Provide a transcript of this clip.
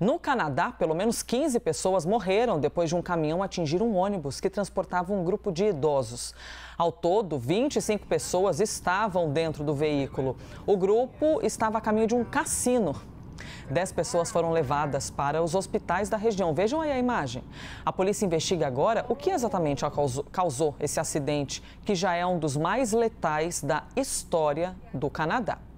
No Canadá, pelo menos 15 pessoas morreram depois de um caminhão atingir um ônibus que transportava um grupo de idosos. Ao todo, 25 pessoas estavam dentro do veículo. O grupo estava a caminho de um cassino Dez pessoas foram levadas para os hospitais da região. Vejam aí a imagem. A polícia investiga agora o que exatamente causou esse acidente, que já é um dos mais letais da história do Canadá.